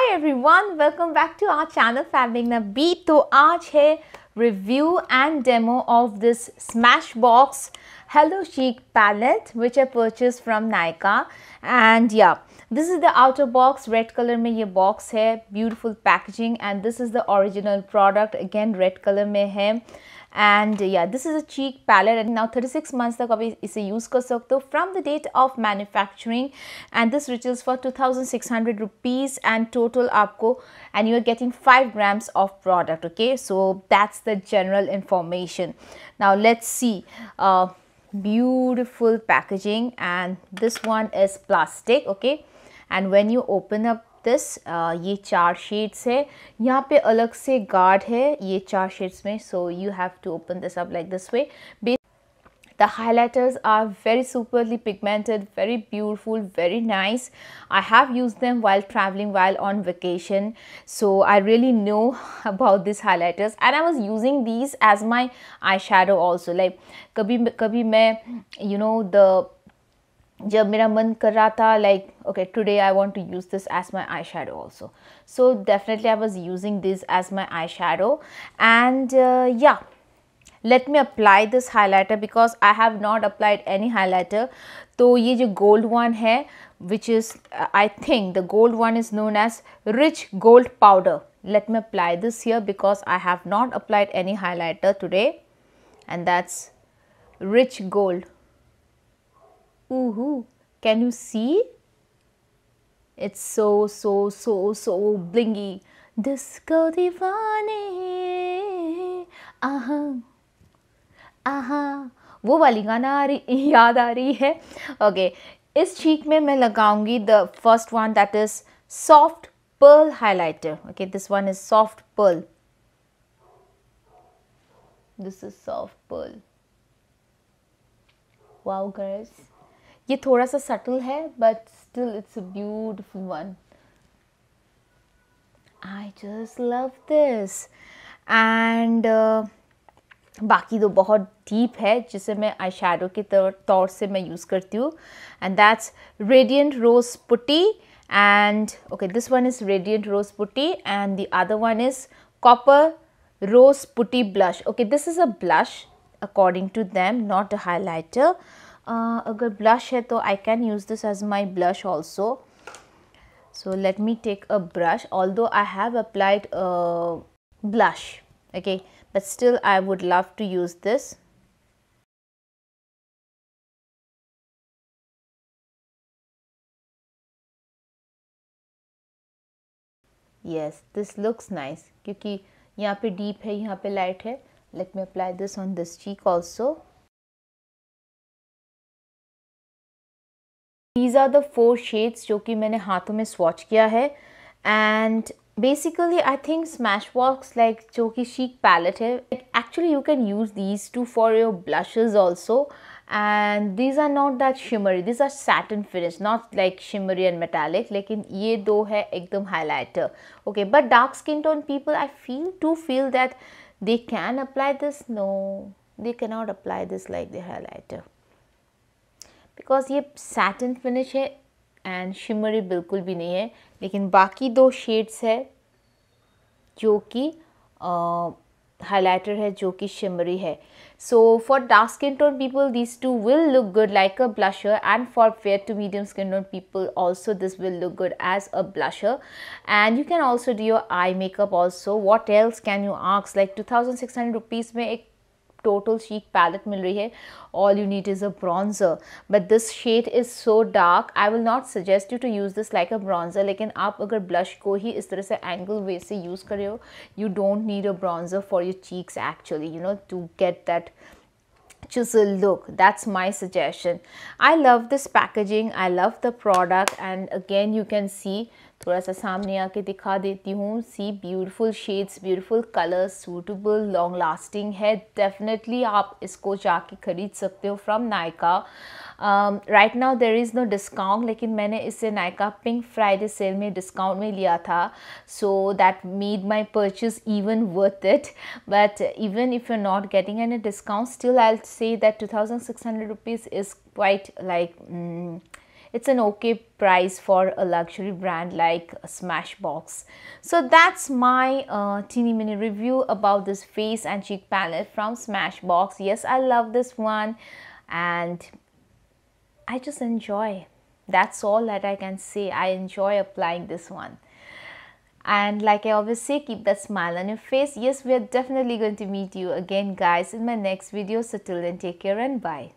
Hi everyone welcome back to our channel fabbing beat तो आज है review and demo of this Smashbox Hello Chic palette which I purchased from Nykaa and yeah this is the outer box red color mein ye box hai beautiful packaging and this is the original product again red color mein hai and yeah this is a cheek palette and now 36 months तक आप इसे use कर सकते हो from the date of manufacturing and this reaches for 2600 rupees and total आपको and you are getting 5 grams of product okay so that's the general information now let's see beautiful packaging and this one is plastic okay and when you open up this ye uh, char sheets hai yahan pe alag se guard hai ye char sheets mein so you have to open this up like this way the highlighters are very superly pigmented very beautiful very nice i have used them while traveling while on vacation so i really know about these highlighters and i was using these as my eyeshadow also like kabhi kabhi main you know the जब मेरा मन कर रहा था like, okay, today I want to use this as my eyeshadow also. So definitely I was using using as my eyeshadow, and shadow uh, let me apply this highlighter because I have not applied any highlighter So this gold one है which is I think the gold one is known as rich gold powder let me apply this here because I have not applied any highlighter today and that's rich gold ooh can you see it's so so so so blingy disco divane aham uh-huh. आहा वो वाली गाना आ रही याद आ रही है okay okay, इस चीक में मैं लगाऊंगी the first one that is soft pearl highlighter okay this one is soft pearl this is soft pearl wow girls ये थोड़ा सा सटल है but still it's a beautiful one I just love this and बाकी तो बहुत deep है जिसे मैं आई शेडो के तौर से मैं यूज़ करती हूँ and that's radiant rose putty and okay this one is radiant rose putty and the other one is copper rose putty blush okay this is a blush according to them not a highlighter अगर blush है तो I can use this as my blush also so let me take a brush although I have applied blush okay but still I would love to use this yes this looks nice kyunki yahan pe deep hai yahan pe light hai let me apply this on this cheek also these are the four shades jo ki maine haathon mein swatch kiya hai and basically i think smashbox like jo ki chic palette hai like actually you can use these two for your blushes also and these are not that shimmery these are satin finish not like shimmery and metallic lekin ye do hai ekdum highlighter okay but dark skin tone people i feel to feel that they can apply this no they cannot apply this like the highlighter because ye satin finish hai and shimmery बिल्कुल भी नहीं है लेकिन बाकी दो shades है जो कि हाइलाइटर है जो कि शिमरी है so for dark skin tone people this too will look good like a blusher and for fair to medium skin tone people also this will look good as a blusher and you can also do your eye makeup also what else can you आर्क्स like two thousand six hundred rupees में एक total cheek palette मिल रही है all you need is a bronzer but this shade is so dark I will not suggest you to use this like a bronzer लेकिन आप अगर blush को ही इस तरह से एंगल वे से यूज़ कर रहे हो you don't need a bronzer for your cheeks actually you know to get that chisel look that's my suggestion i love this packaging i love the product and again you can see थोड़ा सा सामने आके दिखा देती हूँ see beautiful shades beautiful colours suitable long lasting है definitely आप इसको जाके ख़रीद सकते हो from Nykaa right now there is no discount लेकिन मैंने इसे नायका पिंक फ्राइडे सेल में डिस्काउंट में लिया था so that made my purchase even worth it but even if you are not getting an a discount still I say that two thousand six hundred rupees is quite like it's an okay price for a luxury brand like Smashbox. So that's my uh, teeny mini review about this face and cheek palette from Smashbox. Yes, I love this one and I just enjoy. That's all that I can say. I enjoy applying this one. And like I always say, keep that smile on your face. Yes, we are definitely going to meet you again, guys, in my next video. So till then, take care and bye.